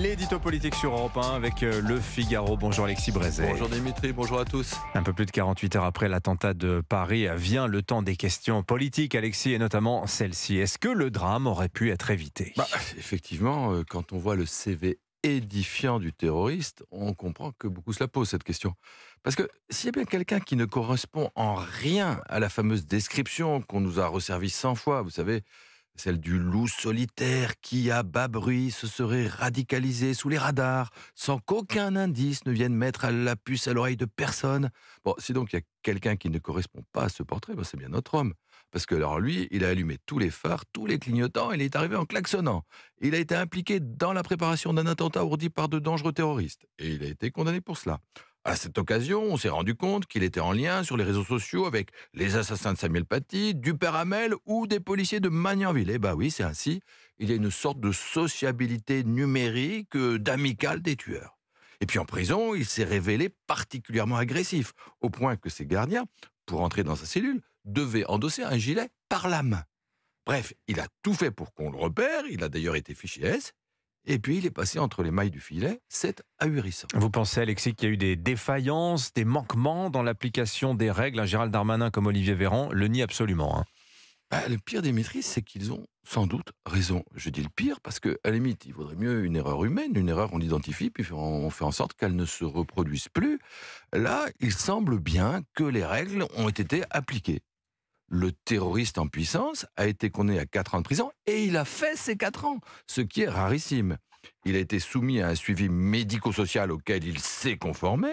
L'édito politique sur Europe 1 avec euh, Le Figaro. Bonjour Alexis Brézet. Bonjour Dimitri, bonjour à tous. Un peu plus de 48 heures après l'attentat de Paris euh, vient le temps des questions politiques, Alexis, et notamment celle-ci. Est-ce que le drame aurait pu être évité bah, Effectivement, euh, quand on voit le CV édifiant du terroriste, on comprend que beaucoup se la posent cette question. Parce que s'il y a bien quelqu'un qui ne correspond en rien à la fameuse description qu'on nous a resservie 100 fois, vous savez, celle du loup solitaire qui, à bas bruit, se serait radicalisé sous les radars, sans qu'aucun indice ne vienne mettre à la puce à l'oreille de personne. Bon, si donc il y a quelqu'un qui ne correspond pas à ce portrait, ben, c'est bien notre homme. Parce que alors lui, il a allumé tous les phares, tous les clignotants, il est arrivé en klaxonnant. Il a été impliqué dans la préparation d'un attentat ourdi par de dangereux terroristes, et il a été condamné pour cela. À cette occasion, on s'est rendu compte qu'il était en lien sur les réseaux sociaux avec les assassins de Samuel Paty, du père Hamel ou des policiers de Magnanville. Et eh bah ben oui, c'est ainsi. Il y a une sorte de sociabilité numérique, euh, d'amical des tueurs. Et puis en prison, il s'est révélé particulièrement agressif, au point que ses gardiens, pour entrer dans sa cellule, devaient endosser un gilet par la main. Bref, il a tout fait pour qu'on le repère, il a d'ailleurs été fiché S, et puis il est passé entre les mailles du filet. C'est ahurissant. Vous pensez, Alexis, qu'il y a eu des défaillances, des manquements dans l'application des règles Gérald Darmanin comme Olivier Véran le nie absolument. Hein. Bah, le pire des maîtrises, c'est qu'ils ont sans doute raison. Je dis le pire parce qu'à la limite, il vaudrait mieux une erreur humaine, une erreur qu'on identifie, puis on fait en sorte qu'elle ne se reproduise plus. Là, il semble bien que les règles ont été appliquées le terroriste en puissance a été condamné à 4 ans de prison et il a fait ses 4 ans, ce qui est rarissime. Il a été soumis à un suivi médico-social auquel il s'est conformé.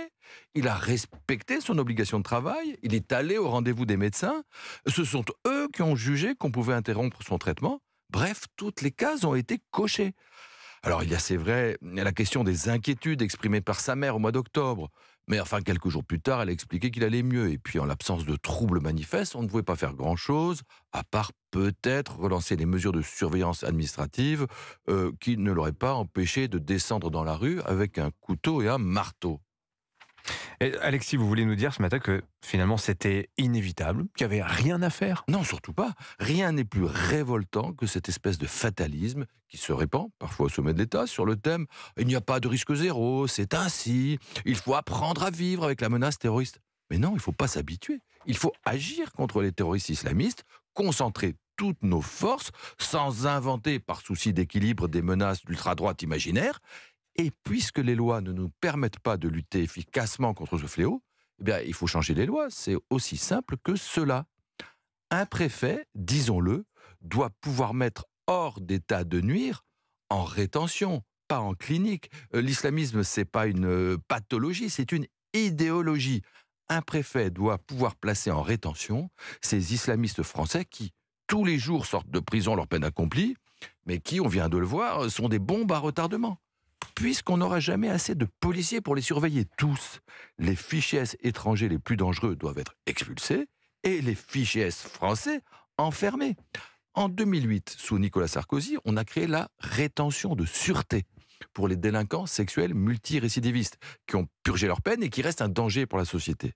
Il a respecté son obligation de travail. Il est allé au rendez-vous des médecins. Ce sont eux qui ont jugé qu'on pouvait interrompre son traitement. Bref, toutes les cases ont été cochées. Alors il y a, c'est vrai, la question des inquiétudes exprimées par sa mère au mois d'octobre. Mais enfin, quelques jours plus tard, elle a expliqué qu'il allait mieux. Et puis, en l'absence de troubles manifestes, on ne pouvait pas faire grand-chose, à part peut-être relancer les mesures de surveillance administrative euh, qui ne l'auraient pas empêché de descendre dans la rue avec un couteau et un marteau. Alexis, vous voulez nous dire ce matin que finalement c'était inévitable, qu'il n'y avait rien à faire Non, surtout pas. Rien n'est plus révoltant que cette espèce de fatalisme qui se répand, parfois au sommet de l'État, sur le thème il n'y a pas de risque zéro, c'est ainsi, il faut apprendre à vivre avec la menace terroriste. Mais non, il ne faut pas s'habituer. Il faut agir contre les terroristes islamistes, concentrer toutes nos forces, sans inventer par souci d'équilibre des menaces d'ultra-droite imaginaires, et puisque les lois ne nous permettent pas de lutter efficacement contre ce fléau, eh bien, il faut changer les lois. C'est aussi simple que cela. Un préfet, disons-le, doit pouvoir mettre hors d'état de nuire en rétention, pas en clinique. Euh, l'islamisme, c'est pas une euh, pathologie, c'est une idéologie. Un préfet doit pouvoir placer en rétention ces islamistes français qui, tous les jours, sortent de prison leur peine accomplie, mais qui, on vient de le voir, sont des bombes à retardement puisqu'on n'aura jamais assez de policiers pour les surveiller tous. Les fichiers étrangers les plus dangereux doivent être expulsés et les fichiers français enfermés. En 2008, sous Nicolas Sarkozy, on a créé la rétention de sûreté pour les délinquants sexuels multirécidivistes qui ont purgé leur peine et qui restent un danger pour la société.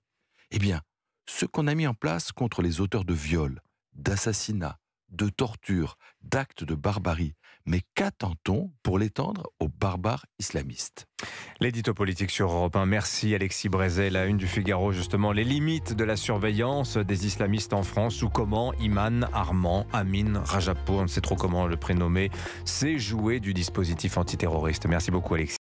Eh bien, ce qu'on a mis en place contre les auteurs de viols, d'assassinats, de tortures, d'actes de barbarie, mais qu'attend-on pour l'étendre aux barbares islamistes L'édito politique sur Europe 1. Merci Alexis Brézé, la une du Figaro, justement, les limites de la surveillance des islamistes en France ou comment Iman, Armand, Amin, Rajapo, on ne sait trop comment le prénommer, s'est joué du dispositif antiterroriste. Merci beaucoup Alexis.